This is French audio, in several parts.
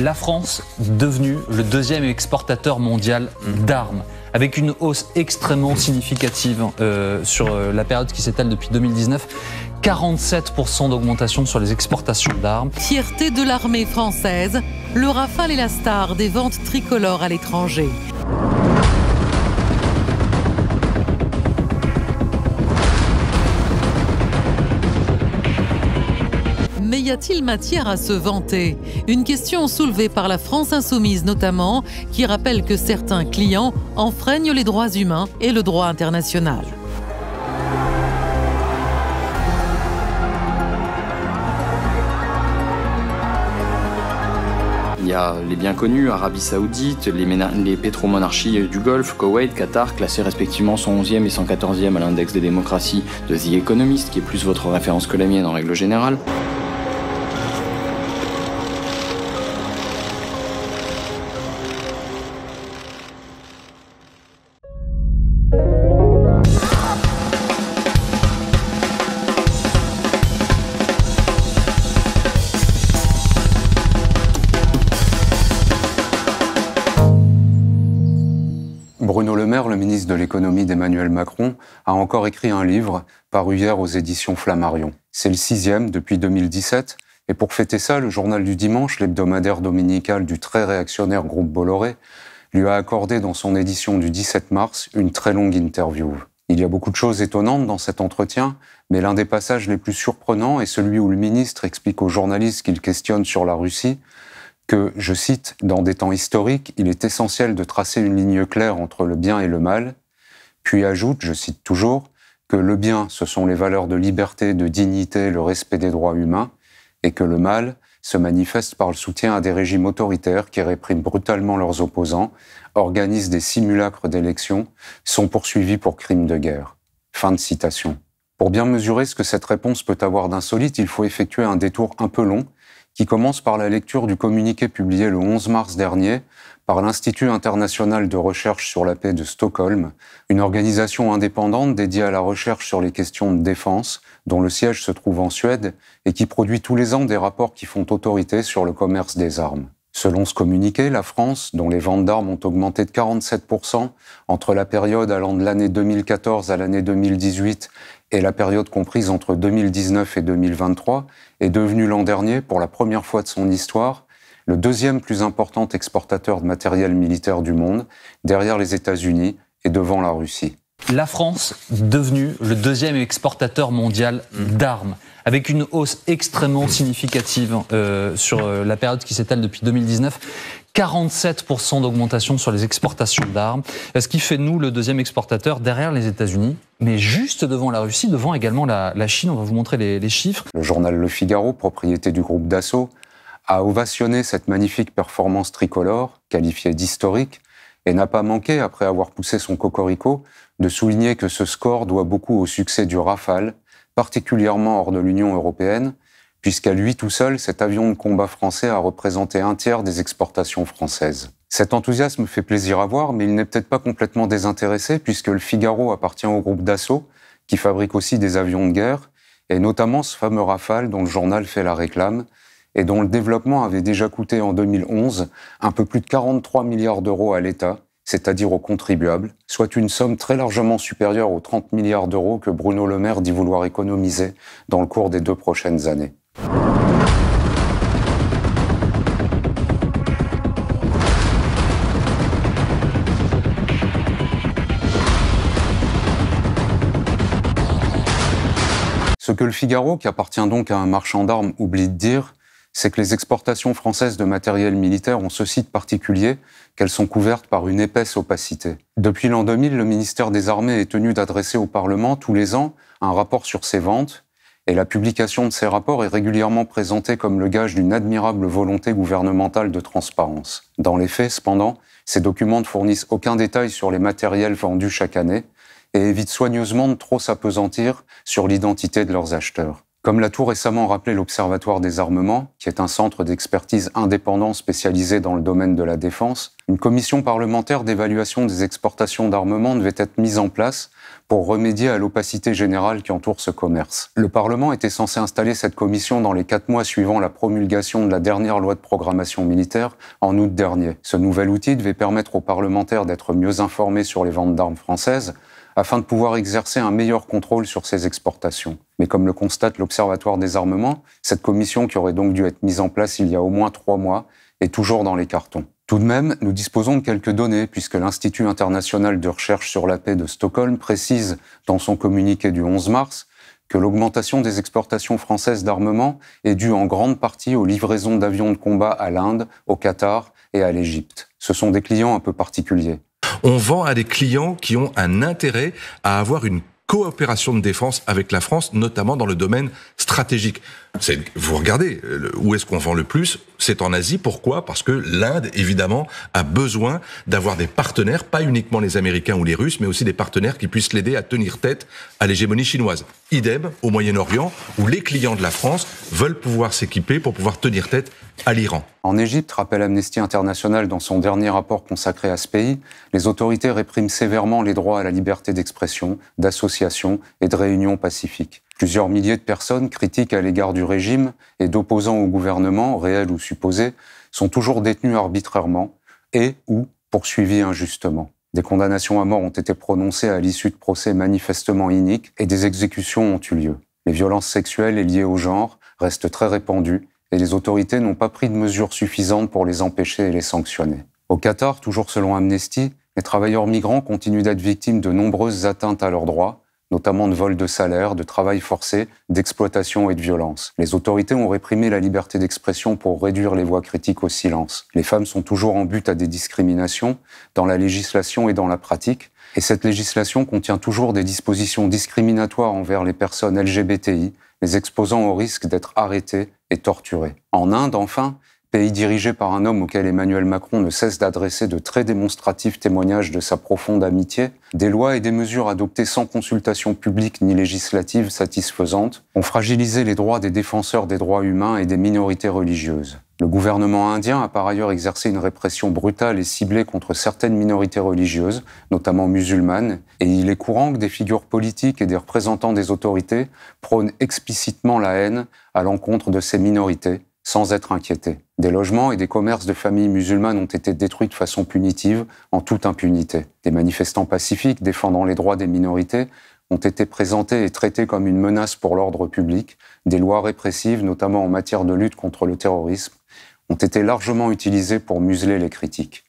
la France devenue le deuxième exportateur mondial d'armes, avec une hausse extrêmement significative euh, sur euh, la période qui s'étale depuis 2019. 47% d'augmentation sur les exportations d'armes. Fierté de l'armée française, le Rafale est la star des ventes tricolores à l'étranger. y a-t-il matière à se vanter Une question soulevée par la France insoumise notamment, qui rappelle que certains clients enfreignent les droits humains et le droit international. Il y a les bien connus, Arabie Saoudite, les, pétromonarchies du Golfe, Koweït, Qatar, classés respectivement 111e et 114e à l'index des démocraties de The Economist, qui est plus votre référence que la mienne en règle générale. Bruno Le Maire, le ministre de l'économie d'Emmanuel Macron, a encore écrit un livre paru hier aux éditions Flammarion. C'est le sixième depuis 2017. Et pour fêter ça, le journal du dimanche, l'hebdomadaire dominical du très réactionnaire groupe Bolloré, lui a accordé dans son édition du 17 mars une très longue interview. Il y a beaucoup de choses étonnantes dans cet entretien, mais l'un des passages les plus surprenants est celui où le ministre explique aux journalistes qu'il questionne sur la Russie que, je cite, dans des temps historiques, il est essentiel de tracer une ligne claire entre le bien et le mal, puis ajoute, je cite toujours, que le bien, ce sont les valeurs de liberté, de dignité, le respect des droits humains, et que le mal se manifeste par le soutien à des régimes autoritaires qui répriment brutalement leurs opposants, organisent des simulacres d'élections, sont poursuivis pour crimes de guerre. Fin de citation. Pour bien mesurer ce que cette réponse peut avoir d'insolite, il faut effectuer un détour un peu long qui commence par la lecture du communiqué publié le 11 mars dernier par l'Institut international de recherche sur la paix de Stockholm, une organisation indépendante dédiée à la recherche sur les questions de défense, dont le siège se trouve en Suède et qui produit tous les ans des rapports qui font autorité sur le commerce des armes. Selon ce communiqué, la France, dont les ventes d'armes ont augmenté de 47% entre la période allant de l'année 2014 à l'année 2018 et la période comprise entre 2019 et 2023 est devenue l'an dernier, pour la première fois de son histoire, le deuxième plus important exportateur de matériel militaire du monde, derrière les États-Unis et devant la Russie. La France devenue le deuxième exportateur mondial d'armes, avec une hausse extrêmement significative euh, sur euh, la période qui s'étale depuis 2019. 47% d'augmentation sur les exportations d'armes, ce qui fait nous le deuxième exportateur derrière les États-Unis, mais juste devant la Russie, devant également la, Chine. On va vous montrer les, chiffres. Le journal Le Figaro, propriété du groupe Dassault, a ovationné cette magnifique performance tricolore, qualifiée d'historique, et n'a pas manqué, après avoir poussé son cocorico, de souligner que ce score doit beaucoup au succès du Rafale, particulièrement hors de l'Union européenne, puisqu'à lui tout seul, cet avion de combat français a représenté un tiers des exportations françaises. Cet enthousiasme fait plaisir à voir, mais il n'est peut-être pas complètement désintéressé, puisque le Figaro appartient au groupe Dassault, qui fabrique aussi des avions de guerre, et notamment ce fameux Rafale dont le journal fait la réclame, et dont le développement avait déjà coûté en 2011 un peu plus de 43 milliards d'euros à l'État, c'est-à-dire aux contribuables, soit une somme très largement supérieure aux 30 milliards d'euros que Bruno Le Maire dit vouloir économiser dans le cours des deux prochaines années. Ce que le Figaro, qui appartient donc à un marchand d'armes, oublie de dire, c'est que les exportations françaises de matériel militaire ont ce site particulier qu'elles sont couvertes par une épaisse opacité. Depuis l'an 2000, le ministère des Armées est tenu d'adresser au Parlement tous les ans un rapport sur ses ventes et la publication de ces rapports est régulièrement présentée comme le gage d'une admirable volonté gouvernementale de transparence. Dans les faits, cependant, ces documents ne fournissent aucun détail sur les matériels vendus chaque année et évitent soigneusement de trop s'apesantir sur l'identité de leurs acheteurs. Comme l'a tout récemment rappelé l'Observatoire des armements, qui est un centre d'expertise indépendant spécialisé dans le domaine de la défense, une commission parlementaire d'évaluation des exportations d'armements devait être mise en place pour remédier à l'opacité générale qui entoure ce commerce. Le Parlement était censé installer cette commission dans les quatre mois suivant la promulgation de la dernière loi de programmation militaire en août dernier. Ce nouvel outil devait permettre aux parlementaires d'être mieux informés sur les ventes d'armes françaises afin de pouvoir exercer un meilleur contrôle sur ces exportations. Mais comme le constate l'Observatoire des armements, cette commission qui aurait donc dû être mise en place il y a au moins trois mois est toujours dans les cartons. Tout de même, nous disposons de quelques données, puisque l'Institut international de recherche sur la paix de Stockholm précise dans son communiqué du 11 mars que l'augmentation des exportations françaises d'armement est due en grande partie aux livraisons d'avions de combat à l'Inde, au Qatar et à l'Égypte. Ce sont des clients un peu particuliers. On vend à des clients qui ont un intérêt à avoir une coopération de défense avec la France, notamment dans le domaine stratégique. Vous regardez, euh, où est-ce qu'on vend le plus C'est en Asie. Pourquoi Parce que l'Inde, évidemment, a besoin d'avoir des partenaires, pas uniquement les Américains ou les Russes, mais aussi des partenaires qui puissent l'aider à tenir tête à l'hégémonie chinoise. Idem au Moyen-Orient, où les clients de la France veulent pouvoir s'équiper pour pouvoir tenir tête à l'Iran. En Égypte, rappelle Amnesty International dans son dernier rapport consacré à ce pays, les autorités répriment sévèrement les droits à la liberté d'expression, d'association et de réunion pacifique. Plusieurs milliers de personnes critiques à l'égard du régime et d'opposants au gouvernement, réels ou supposés, sont toujours détenus arbitrairement et ou poursuivis injustement. Des condamnations à mort ont été prononcées à l'issue de procès manifestement iniques et des exécutions ont eu lieu. Les violences sexuelles et liées au genre restent très répandues et les autorités n'ont pas pris de mesures suffisantes pour les empêcher et les sanctionner. Au Qatar, toujours selon Amnesty, les travailleurs migrants continuent d'être victimes de nombreuses atteintes à leurs droits, notamment de vol de salaire, de travail forcé, d'exploitation et de violence. Les autorités ont réprimé la liberté d'expression pour réduire les voix critiques au silence. Les femmes sont toujours en but à des discriminations dans la législation et dans la pratique, et cette législation contient toujours des dispositions discriminatoires envers les personnes LGBTI, les exposant au risque d'être arrêtées et torturées. En Inde, enfin, Pays dirigé par un homme auquel Emmanuel Macron ne cesse d'adresser de très démonstratifs témoignages de sa profonde amitié, des lois et des mesures adoptées sans consultation publique ni législative satisfaisante ont fragilisé les droits des défenseurs des droits humains et des minorités religieuses. Le gouvernement indien a par ailleurs exercé une répression brutale et ciblée contre certaines minorités religieuses, notamment musulmanes, et il est courant que des figures politiques et des représentants des autorités prônent explicitement la haine à l'encontre de ces minorités, sans être inquiétés. Des logements et des commerces de familles musulmanes ont été détruits de façon punitive, en toute impunité. Des manifestants pacifiques défendant les droits des minorités ont été présentés et traités comme une menace pour l'ordre public. Des lois répressives, notamment en matière de lutte contre le terrorisme, ont été largement utilisées pour museler les critiques.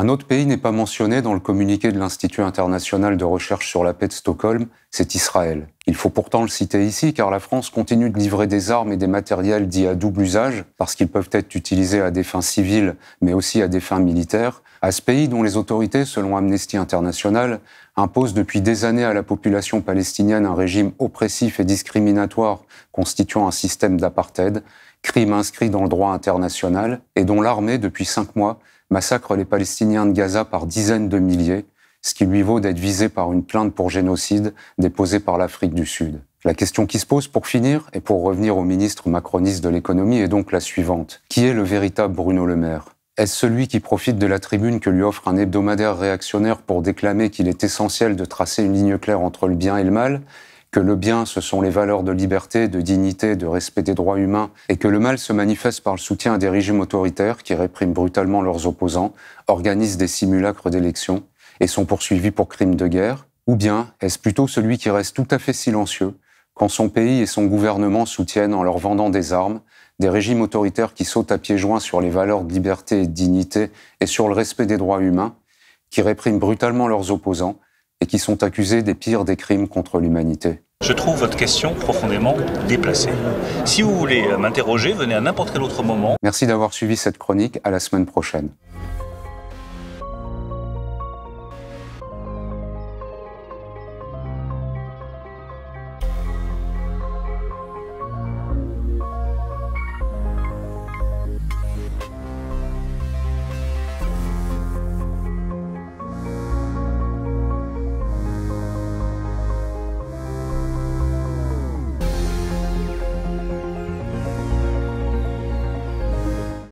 Un autre pays n'est pas mentionné dans le communiqué de l'Institut international de recherche sur la paix de Stockholm, c'est Israël. Il faut pourtant le citer ici car la France continue de livrer des armes et des matériels dits à double usage, parce qu'ils peuvent être utilisés à des fins civiles mais aussi à des fins militaires, à ce pays dont les autorités, selon Amnesty International, imposent depuis des années à la population palestinienne un régime oppressif et discriminatoire constituant un système d'apartheid, crime inscrit dans le droit international et dont l'armée, depuis cinq mois, massacre les Palestiniens de Gaza par dizaines de milliers, ce qui lui vaut d'être visé par une plainte pour génocide déposée par l'Afrique du Sud. La question qui se pose pour finir, et pour revenir au ministre macroniste de l'économie, est donc la suivante. Qui est le véritable Bruno Le Maire Est-ce celui qui profite de la tribune que lui offre un hebdomadaire réactionnaire pour déclamer qu'il est essentiel de tracer une ligne claire entre le bien et le mal que le bien, ce sont les valeurs de liberté, de dignité, de respect des droits humains, et que le mal se manifeste par le soutien à des régimes autoritaires qui répriment brutalement leurs opposants, organisent des simulacres d'élections et sont poursuivis pour crimes de guerre Ou bien est-ce plutôt celui qui reste tout à fait silencieux quand son pays et son gouvernement soutiennent en leur vendant des armes des régimes autoritaires qui sautent à pieds joints sur les valeurs de liberté et de dignité et sur le respect des droits humains, qui répriment brutalement leurs opposants, et qui sont accusés des pires des crimes contre l'humanité. Je trouve votre question profondément déplacée. Si vous voulez m'interroger, venez à n'importe quel autre moment. Merci d'avoir suivi cette chronique. À la semaine prochaine.